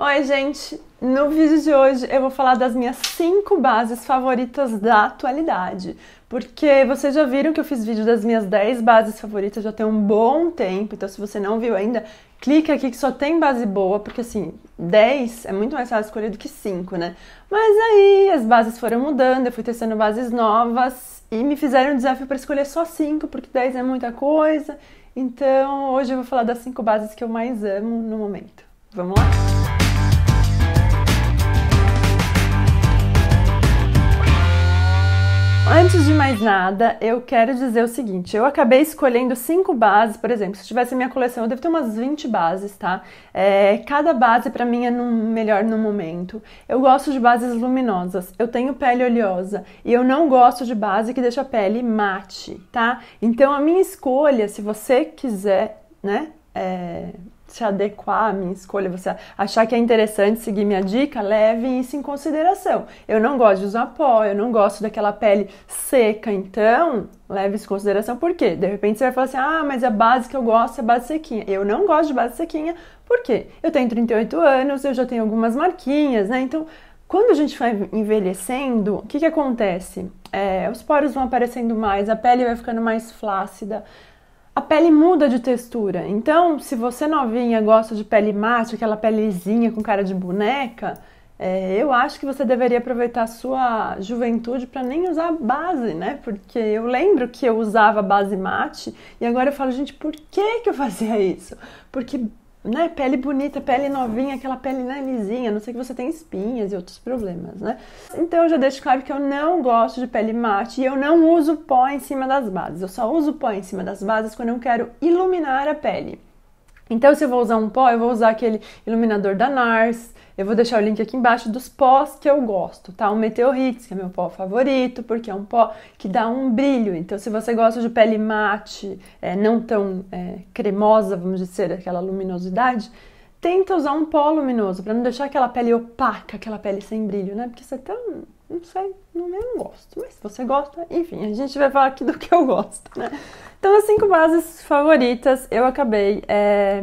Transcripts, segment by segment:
Oi, gente! No vídeo de hoje eu vou falar das minhas 5 bases favoritas da atualidade. Porque vocês já viram que eu fiz vídeo das minhas 10 bases favoritas já tem um bom tempo, então se você não viu ainda, clica aqui que só tem base boa, porque assim, 10 é muito mais fácil escolher do que 5, né? Mas aí as bases foram mudando, eu fui testando bases novas e me fizeram um desafio para escolher só 5, porque 10 é muita coisa. Então hoje eu vou falar das 5 bases que eu mais amo no momento. Vamos lá? Antes de mais nada, eu quero dizer o seguinte: eu acabei escolhendo cinco bases, por exemplo, se tivesse minha coleção, eu devo ter umas 20 bases, tá? É, cada base para mim é no melhor no momento. Eu gosto de bases luminosas, eu tenho pele oleosa e eu não gosto de base que deixa a pele mate, tá? Então a minha escolha, se você quiser, né? É, se adequar à minha escolha, você achar que é interessante seguir minha dica, leve isso em consideração. Eu não gosto de usar pó, eu não gosto daquela pele seca, então leve isso em consideração, por quê? De repente você vai falar assim: ah, mas a base que eu gosto é base sequinha. Eu não gosto de base sequinha, por quê? Eu tenho 38 anos, eu já tenho algumas marquinhas, né? Então. Quando a gente vai envelhecendo, o que, que acontece? É, os poros vão aparecendo mais, a pele vai ficando mais flácida, a pele muda de textura. Então, se você novinha gosta de pele mate, aquela pelezinha com cara de boneca, é, eu acho que você deveria aproveitar a sua juventude para nem usar base, né? Porque eu lembro que eu usava base mate e agora eu falo, gente, por que, que eu fazia isso? Porque né, pele bonita, pele novinha, aquela pele né, lisinha, não sei que você tem espinhas e outros problemas, né? Então eu já deixo claro que eu não gosto de pele mate e eu não uso pó em cima das bases. Eu só uso pó em cima das bases quando eu quero iluminar a pele. Então, se eu vou usar um pó, eu vou usar aquele iluminador da NARS. Eu vou deixar o link aqui embaixo dos pós que eu gosto, tá? O Meteor Hits, que é meu pó favorito, porque é um pó que dá um brilho. Então, se você gosta de pele mate, é, não tão é, cremosa, vamos dizer, aquela luminosidade, tenta usar um pó luminoso para não deixar aquela pele opaca, aquela pele sem brilho, né? Porque você até, não sei, não, eu não gosto, mas se você gosta, enfim, a gente vai falar aqui do que eu gosto, né? Então, as cinco bases favoritas, eu acabei é,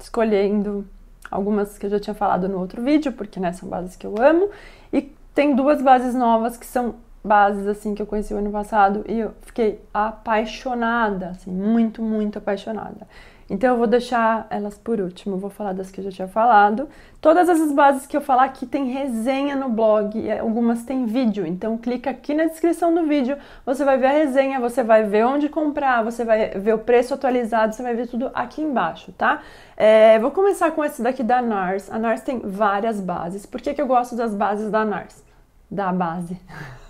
escolhendo algumas que eu já tinha falado no outro vídeo, porque né, são bases que eu amo, e tem duas bases novas que são bases assim que eu conheci o ano passado e eu fiquei apaixonada, assim, muito, muito apaixonada. Então eu vou deixar elas por último, vou falar das que eu já tinha falado. Todas essas bases que eu falar aqui tem resenha no blog, algumas tem vídeo, então clica aqui na descrição do vídeo, você vai ver a resenha, você vai ver onde comprar, você vai ver o preço atualizado, você vai ver tudo aqui embaixo, tá? É, vou começar com essa daqui da NARS. A NARS tem várias bases. Por que, que eu gosto das bases da NARS? Da base.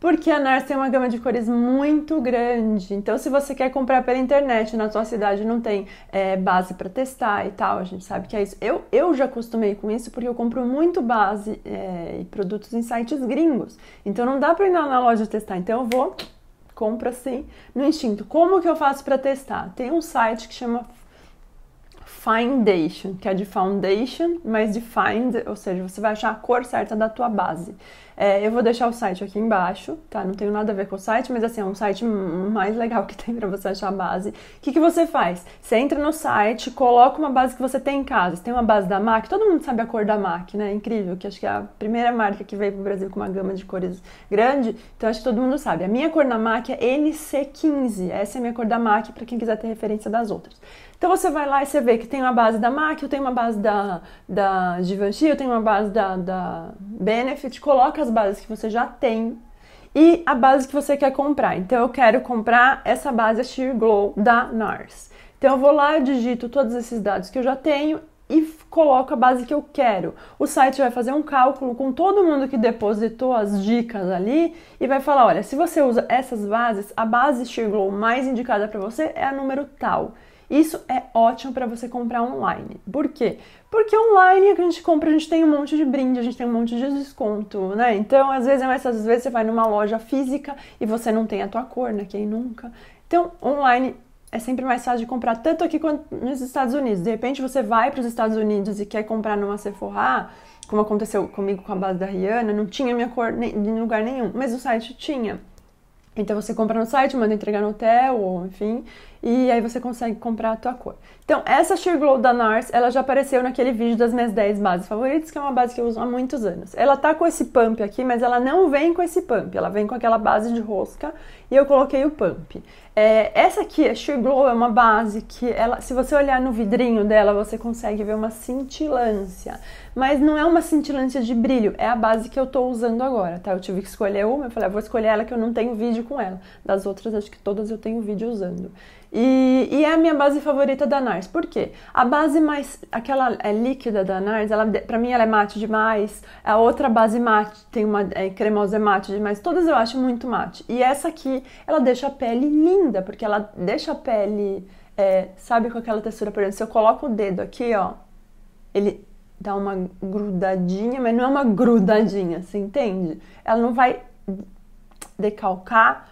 porque a NARS tem uma gama de cores muito grande. Então, se você quer comprar pela internet, na sua cidade não tem é, base para testar e tal, a gente sabe que é isso. Eu, eu já acostumei com isso porque eu compro muito base é, e produtos em sites gringos. Então, não dá para ir na loja testar. Então, eu vou compra assim no instinto. Como que eu faço para testar? Tem um site que chama Foundation, que é de foundation, mas de find, ou seja, você vai achar a cor certa da tua base. É, eu vou deixar o site aqui embaixo, tá? Não tenho nada a ver com o site, mas assim, é um site mais legal que tem para você achar a base. O que, que você faz? Você entra no site, coloca uma base que você tem em casa. Você tem uma base da MAC, todo mundo sabe a cor da MAC, né? É incrível, que acho que é a primeira marca que veio pro Brasil com uma gama de cores grande, então acho que todo mundo sabe. A minha cor na MAC é NC15, essa é a minha cor da MAC para quem quiser ter referência das outras. Então você vai lá e você vê que tem uma base da MAC, eu tenho uma base da, da Givenchy, eu tenho uma base da, da Benefit, coloca as bases que você já tem e a base que você quer comprar. Então eu quero comprar essa base Sheer Glow da NARS. Então eu vou lá, digito todos esses dados que eu já tenho e coloco a base que eu quero. O site vai fazer um cálculo com todo mundo que depositou as dicas ali e vai falar, olha, se você usa essas bases, a base Sheer Glow mais indicada para você é a número tal. Isso é ótimo para você comprar online. Por quê? Porque online é que a gente compra, a gente tem um monte de brinde, a gente tem um monte de desconto, né? Então, às vezes, é mas às vezes você vai numa loja física e você não tem a tua cor, né? Quem nunca? Então, online é sempre mais fácil de comprar, tanto aqui quanto nos Estados Unidos. De repente, você vai para os Estados Unidos e quer comprar numa Sephora, como aconteceu comigo com a base da Rihanna, não tinha minha cor em lugar nenhum, mas o site tinha. Então, você compra no site, manda entregar no hotel, ou enfim e aí você consegue comprar a tua cor. Então, essa Sheer Glow da NARS, ela já apareceu naquele vídeo das minhas 10 bases favoritas, que é uma base que eu uso há muitos anos. Ela tá com esse pump aqui, mas ela não vem com esse pump, ela vem com aquela base de rosca e eu coloquei o pump. É, essa aqui, a Sheer Glow, é uma base que, ela, se você olhar no vidrinho dela, você consegue ver uma cintilância. Mas não é uma cintilância de brilho, é a base que eu tô usando agora, tá? Eu tive que escolher uma, eu falei, ah, vou escolher ela que eu não tenho vídeo com ela. Das outras, acho que todas eu tenho vídeo usando. E, e, é a minha base favorita da NARS. Por quê? A base mais. aquela é, líquida da NARS, ela, pra mim ela é mate demais. A outra base mate, tem uma é, cremosa é mate demais. Todas eu acho muito mate. E essa aqui, ela deixa a pele linda, porque ela deixa a pele. É, sabe com aquela textura, por exemplo, se eu coloco o dedo aqui, ó, ele dá uma grudadinha, mas não é uma grudadinha, você entende? Ela não vai decalcar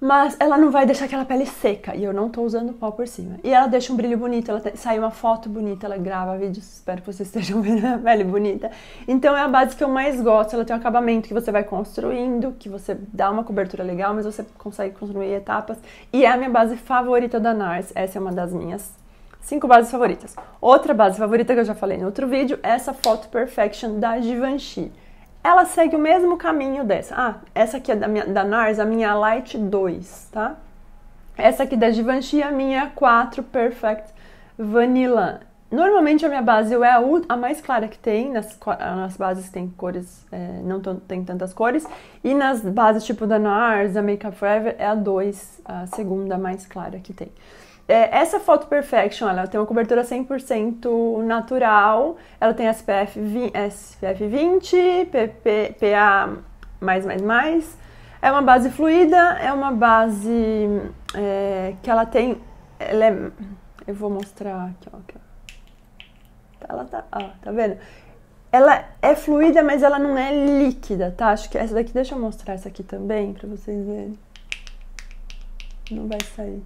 mas ela não vai deixar aquela pele seca e eu não tô usando pó por cima. E ela deixa um brilho bonito, ela sai uma foto bonita, ela grava vídeos, espero que vocês estejam vendo a pele bonita. Então é a base que eu mais gosto, ela tem um acabamento que você vai construindo, que você dá uma cobertura legal, mas você consegue construir etapas. E é a minha base favorita da NARS, essa é uma das minhas cinco bases favoritas. Outra base favorita que eu já falei no outro vídeo é essa Photo Perfection da Givenchy ela segue o mesmo caminho dessa. Ah, essa aqui é da, minha, da NARS, a minha Light 2, tá? Essa aqui da Givenchy, a minha 4 Perfect Vanilla. Normalmente a minha base é a, a mais clara que tem, nas, nas bases que tem cores, é, não tem tantas cores, e nas bases tipo da NARS, da Makeup Forever, é a 2, a segunda mais clara que tem. É, essa foto Perfection, ela tem uma cobertura 100% natural, ela tem SPF, 20, SPF 20, PP, PA++, é uma base fluida, é uma base é, que ela tem, ela é, eu vou mostrar aqui, ó, aqui, ó. ela tá, ó, tá vendo? Ela é fluida, mas ela não é líquida, tá? Acho que essa daqui, deixa eu mostrar essa aqui também, pra vocês verem. Não vai sair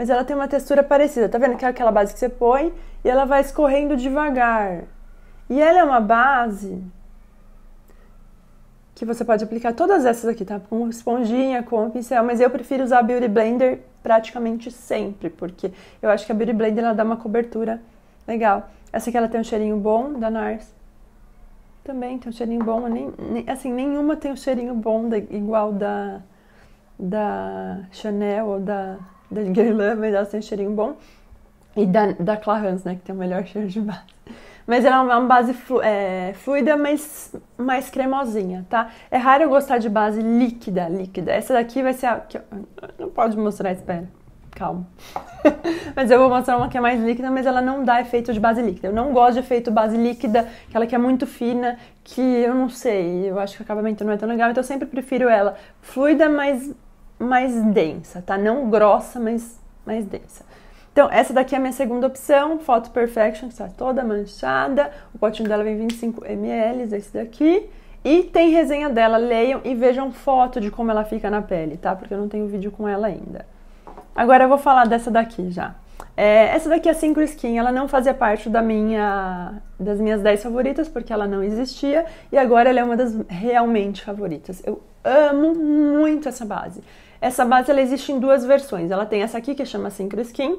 mas ela tem uma textura parecida. Tá vendo que é aquela base que você põe e ela vai escorrendo devagar. E ela é uma base que você pode aplicar todas essas aqui, tá? Com esponjinha, com pincel, mas eu prefiro usar a Beauty Blender praticamente sempre, porque eu acho que a Beauty Blender ela dá uma cobertura legal. Essa aqui ela tem um cheirinho bom da NARS. Também tem um cheirinho bom, nem, nem, assim, nenhuma tem um cheirinho bom da, igual da da Chanel ou da da Guerlain, mas elas têm um cheirinho bom. E da, da Clarins, né, que tem o melhor cheiro de base. Mas ela é uma base flu, é, fluida, mas mais cremosinha, tá? É raro eu gostar de base líquida, líquida. Essa daqui vai ser a... Que eu, não pode mostrar, espera. Calma. mas eu vou mostrar uma que é mais líquida, mas ela não dá efeito de base líquida. Eu não gosto de efeito base líquida, aquela que é muito fina, que eu não sei, eu acho que o acabamento não é tão legal, então eu sempre prefiro ela fluida, mas mais densa, tá? Não grossa, mas mais densa. Então, essa daqui é a minha segunda opção, Photo Perfection, que está toda manchada. O potinho dela vem 25 ml, esse daqui. E tem resenha dela, leiam e vejam foto de como ela fica na pele, tá? Porque eu não tenho vídeo com ela ainda. Agora eu vou falar dessa daqui já. É, essa daqui, é a Synchro Skin, ela não fazia parte da minha, das minhas 10 favoritas, porque ela não existia, e agora ela é uma das realmente favoritas. Eu amo muito essa base. Essa base, ela existe em duas versões. Ela tem essa aqui, que chama Synchro Skin,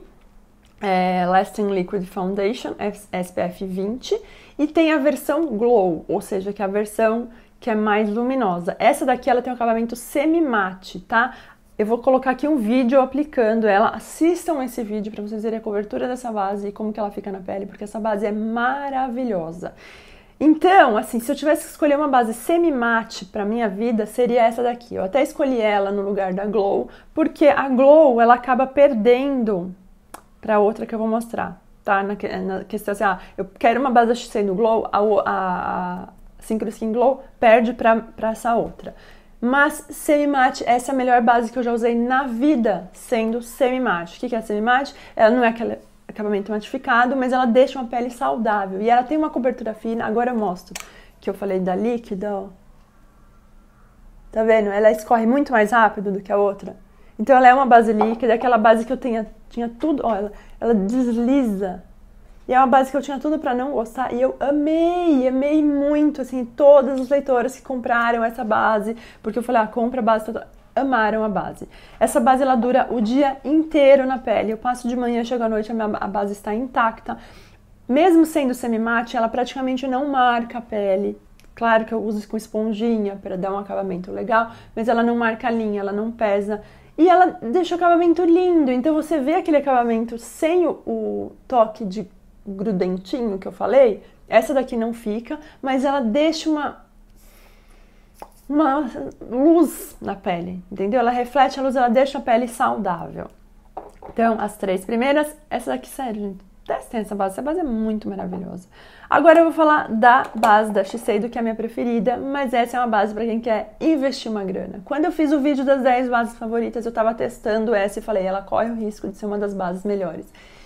é, Lasting Liquid Foundation, SPF 20, e tem a versão Glow, ou seja, que é a versão que é mais luminosa. Essa daqui ela tem um acabamento semi-mate, tá? Eu vou colocar aqui um vídeo aplicando ela. Assistam esse vídeo para vocês verem a cobertura dessa base e como que ela fica na pele, porque essa base é maravilhosa. Então, assim, se eu tivesse que escolher uma base semi-mate para minha vida, seria essa daqui. Eu até escolhi ela no lugar da Glow, porque a Glow, ela acaba perdendo para outra que eu vou mostrar, tá? Na, na, questão assim, ah, eu quero uma base da XC no Glow, a, a, a Synchro Skin Glow perde para essa outra. Mas semi-mate, essa é a melhor base que eu já usei na vida, sendo semi-mate. O que é semi-mate? Ela não é aquele acabamento matificado, mas ela deixa uma pele saudável. E ela tem uma cobertura fina, agora eu mostro. Que eu falei da líquida, ó. Tá vendo? Ela escorre muito mais rápido do que a outra. Então ela é uma base líquida, é aquela base que eu tinha, tinha tudo, ó, ela, ela desliza e é uma base que eu tinha tudo para não gostar e eu amei, amei muito, assim, todas as leitoras que compraram essa base, porque eu falei, ah, compra a base toda amaram a base. Essa base ela dura o dia inteiro na pele. Eu passo de manhã, chego à noite, a, minha, a base está intacta. Mesmo sendo semi-mate, ela praticamente não marca a pele. Claro que eu uso com esponjinha para dar um acabamento legal, mas ela não marca a linha, ela não pesa. E ela deixa o acabamento lindo, então você vê aquele acabamento sem o, o toque de grudentinho que eu falei, essa daqui não fica, mas ela deixa uma uma luz na pele, entendeu? Ela reflete a luz, ela deixa a pele saudável. Então, as três primeiras, essa daqui, sério, gente, testem essa base, essa base é muito maravilhosa. Agora eu vou falar da base da Shiseido, que é a minha preferida, mas essa é uma base para quem quer investir uma grana. Quando eu fiz o vídeo das 10 bases favoritas, eu estava testando essa e falei, ela corre o risco de ser uma das bases melhores.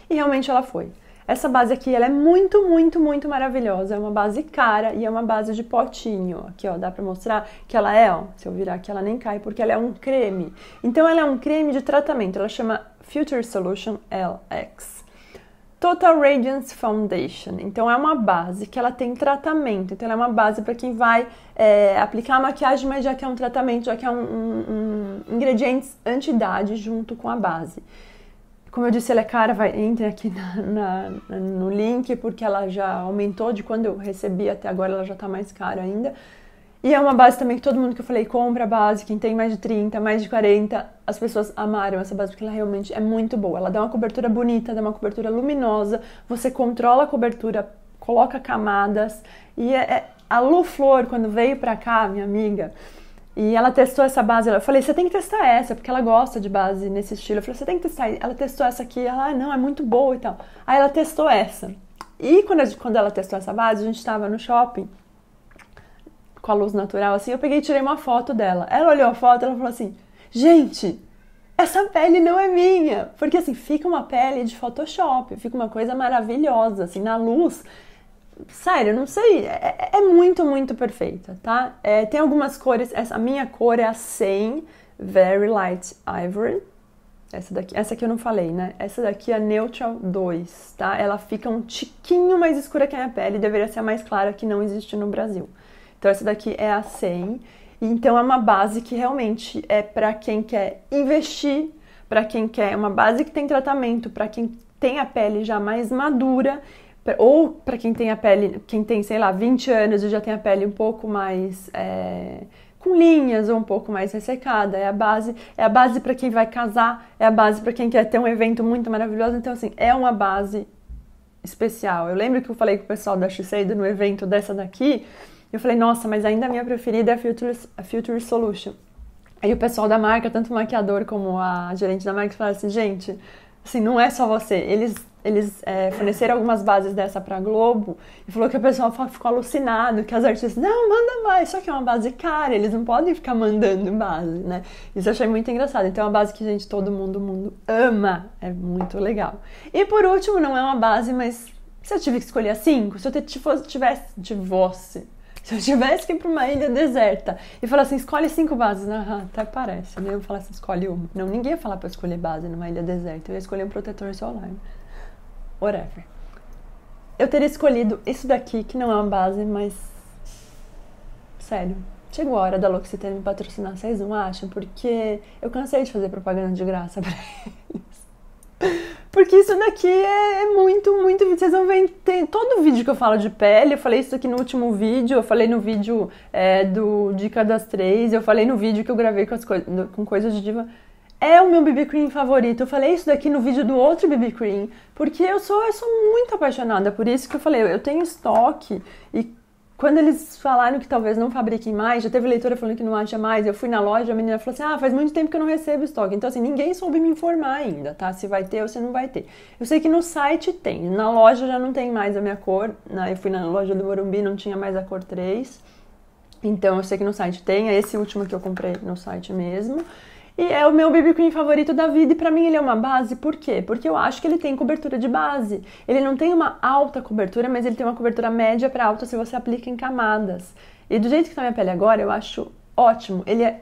E realmente ela foi. Essa base aqui, ela é muito, muito, muito maravilhosa. É uma base cara e é uma base de potinho. Aqui, ó, dá pra mostrar que ela é, ó, se eu virar aqui, ela nem cai, porque ela é um creme. Então, ela é um creme de tratamento. Ela chama Future Solution LX. Total Radiance Foundation. Então é uma base que ela tem tratamento. Então ela é uma base para quem vai é, aplicar a maquiagem, mas já que é um tratamento, já que é um, um, um ingredientes anti-idade junto com a base. Como eu disse, ela é cara, vai, entre aqui na, na, no link, porque ela já aumentou de quando eu recebi até agora, ela já está mais cara ainda. E é uma base também que todo mundo que eu falei compra a base, quem tem mais de 30, mais de 40, as pessoas amaram essa base porque ela realmente é muito boa. Ela dá uma cobertura bonita, dá uma cobertura luminosa, você controla a cobertura, coloca camadas. E é, é, a Lu Flor, quando veio pra cá, minha amiga, e ela testou essa base. Eu falei, você tem que testar essa, porque ela gosta de base nesse estilo. Eu falei, você tem que testar. Ela testou essa aqui. Ela, ah, não, é muito boa e tal. Aí ela testou essa. E quando, eu, quando ela testou essa base, a gente estava no shopping com a luz natural, assim. Eu peguei e tirei uma foto dela. Ela olhou a foto ela falou assim: gente, essa pele não é minha. Porque assim, fica uma pele de Photoshop, fica uma coisa maravilhosa. Assim, na luz, Sério, não sei. É, é, é muito, muito perfeita, tá? É, tem algumas cores. Essa a minha cor é a 100 Very Light Ivory. Essa daqui, essa aqui eu não falei, né? Essa daqui é a Neutral 2, tá? Ela fica um tiquinho mais escura que a minha pele, deveria ser a mais clara que não existe no Brasil. Então essa daqui é a 100. Então é uma base que realmente é para quem quer investir, para quem quer é uma base que tem tratamento, para quem tem a pele já mais madura ou para quem tem a pele, quem tem, sei lá, 20 anos e já tem a pele um pouco mais é, com linhas ou um pouco mais ressecada, é a base, é a base para quem vai casar, é a base para quem quer ter um evento muito maravilhoso, então assim, é uma base especial. Eu lembro que eu falei com o pessoal da Shiseido no evento dessa daqui, eu falei, nossa, mas ainda a minha preferida é a Future, a Future Solution. Aí o pessoal da marca, tanto o maquiador como a gerente da marca, falaram assim, gente, assim, não é só você, eles eles é, forneceram algumas bases dessa pra Globo e falou que o pessoal ficou alucinado, que as artistas, não, manda mais, só que é uma base cara, eles não podem ficar mandando base, né? Isso eu achei muito engraçado. Então é uma base que, gente, todo mundo, mundo ama, é muito legal. E por último, não é uma base, mas se eu tive que escolher cinco, se eu tivesse, tivesse, se eu tivesse que ir pra uma ilha deserta e falar assim, escolhe cinco bases, né? ah, até parece, né? Eu falar assim, escolhe uma. Não, ninguém ia falar pra escolher base numa ilha deserta, eu ia escolher um protetor solar whatever. Eu teria escolhido isso daqui, que não é uma base, mas. Sério. Chegou a hora da L'Occitane me patrocinar, vocês não acham? Porque eu cansei de fazer propaganda de graça pra eles. Porque isso daqui é, é muito, muito. Vocês vão ver. Tem, todo vídeo que eu falo de pele, eu falei isso aqui no último vídeo, eu falei no vídeo é, do Dica das Três, eu falei no vídeo que eu gravei com, as co com coisas de diva é o meu BB Cream favorito. Eu falei isso daqui no vídeo do outro BB Cream, porque eu sou, eu sou muito apaixonada por isso que eu falei, eu tenho estoque e quando eles falaram que talvez não fabriquem mais, já teve leitora falando que não acha mais, eu fui na loja, a menina falou assim, ah, faz muito tempo que eu não recebo estoque. Então, assim, ninguém soube me informar ainda, tá? Se vai ter ou se não vai ter. Eu sei que no site tem, na loja já não tem mais a minha cor, né? eu fui na loja do Morumbi, não tinha mais a cor 3, então eu sei que no site tem, é esse último que eu comprei no site mesmo. E é o meu BB Cream favorito da vida e para mim ele é uma base, por quê? Porque eu acho que ele tem cobertura de base. Ele não tem uma alta cobertura, mas ele tem uma cobertura média para alta se você aplica em camadas. E do jeito que tá minha pele agora, eu acho ótimo. Ele é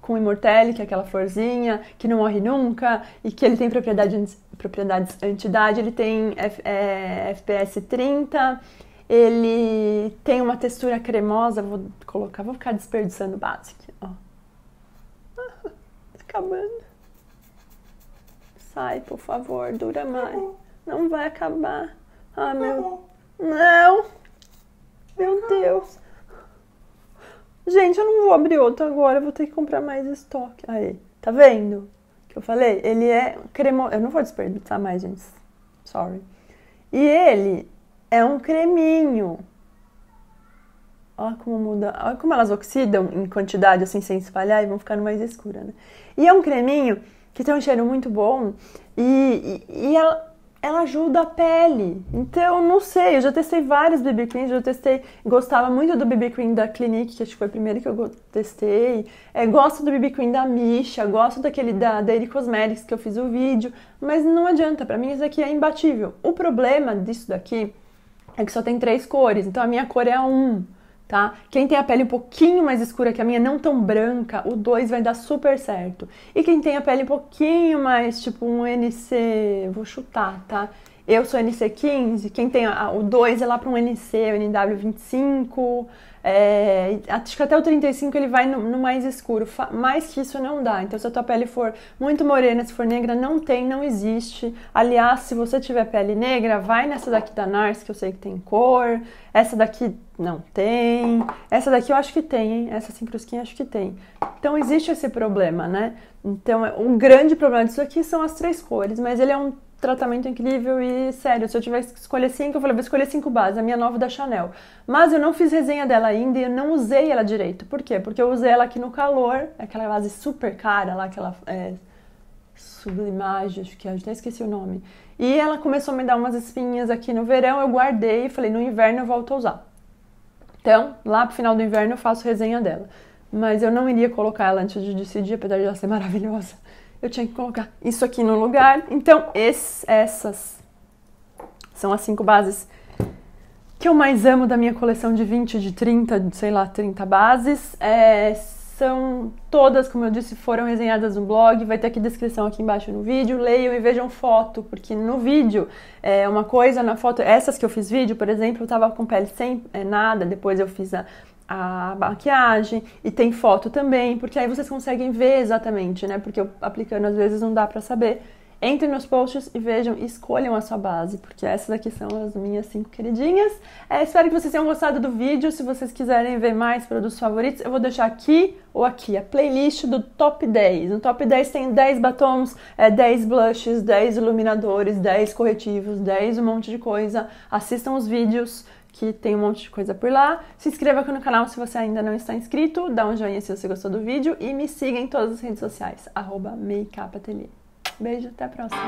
com imortelle, que é aquela florzinha que não morre nunca e que ele tem propriedade, propriedades anti-idade, ele tem F, é, FPS 30, ele tem uma textura cremosa, vou colocar, vou ficar desperdiçando base aqui, ó acabando. Sai, por favor, dura tá mais. Não vai acabar. Ah, tá meu. Não! Meu tá. Deus! Gente, eu não vou abrir outro agora, vou ter que comprar mais estoque. Aí, tá vendo? Que eu falei? Ele é cremoso. Eu não vou desperdiçar mais, gente. Sorry. E ele é um creminho. Olha como muda, olha como elas oxidam em quantidade, assim, sem espalhar e vão ficando mais escura, né? E é um creminho que tem um cheiro muito bom e, e, e ela, ela, ajuda a pele. Então, não sei, eu já testei vários BB Creams, eu testei, gostava muito do BB Cream da Clinique, que acho que foi o primeiro que eu testei. É, gosto do BB Cream da Misha, gosto daquele da Daily Cosmetics que eu fiz o vídeo, mas não adianta, pra mim isso aqui é imbatível. O problema disso daqui é que só tem três cores, então a minha cor é a 1. Um tá? Quem tem a pele um pouquinho mais escura que a minha, não tão branca, o 2 vai dar super certo. E quem tem a pele um pouquinho mais, tipo um NC, vou chutar, tá? Eu sou NC15, quem tem a, o 2 é lá para um NC, NW25, é, acho que até o 35 ele vai no, no, mais escuro, mais que isso não dá. Então, se a tua pele for muito morena, se for negra, não tem, não existe. Aliás, se você tiver pele negra, vai nessa daqui da NARS, que eu sei que tem cor, essa daqui não tem. Essa daqui eu acho que tem, hein? Essa sem assim, crusquinha acho que tem. Então existe esse problema, né? Então, é um grande problema disso aqui são as três cores, mas ele é um tratamento incrível e sério. Se eu tivesse que escolher cinco, eu falei, vou escolher cinco bases, a minha nova da Chanel. Mas eu não fiz resenha dela ainda e eu não usei ela direito. Por quê? Porque eu usei ela aqui no calor, aquela base super cara lá, aquela é, acho que eu é, até esqueci o nome. E ela começou a me dar umas espinhas aqui no verão, eu guardei e falei, no inverno eu volto a usar. Então, lá pro final do inverno eu faço resenha dela. Mas eu não iria colocar ela antes de decidir, apesar de ela ser maravilhosa. Eu tinha que colocar isso aqui no lugar. Então, essas são as cinco bases que eu mais amo da minha coleção de 20, de 30, sei lá, 30 bases. É, são todas, como eu disse, foram resenhadas no blog, vai ter aqui descrição aqui embaixo no vídeo. Leiam e vejam foto, porque no vídeo é uma coisa, na foto, essas que eu fiz vídeo, por exemplo, eu tava com pele sem é, nada, depois eu fiz a, a maquiagem e tem foto também, porque aí vocês conseguem ver exatamente, né? Porque eu, aplicando às vezes não dá para saber. Entrem nos posts e vejam, escolham a sua base, porque essas aqui são as minhas cinco queridinhas. É, espero que vocês tenham gostado do vídeo. Se vocês quiserem ver mais produtos favoritos, eu vou deixar aqui ou aqui a playlist do top 10. No top 10 tem 10 batons, é, 10 blushes, 10 iluminadores, 10 corretivos, 10 um monte de coisa. Assistam os vídeos que tem um monte de coisa por lá. Se inscreva aqui no canal se você ainda não está inscrito, dá um joinha se você gostou do vídeo e me siga em todas as redes sociais, arroba Beijo, até a próxima.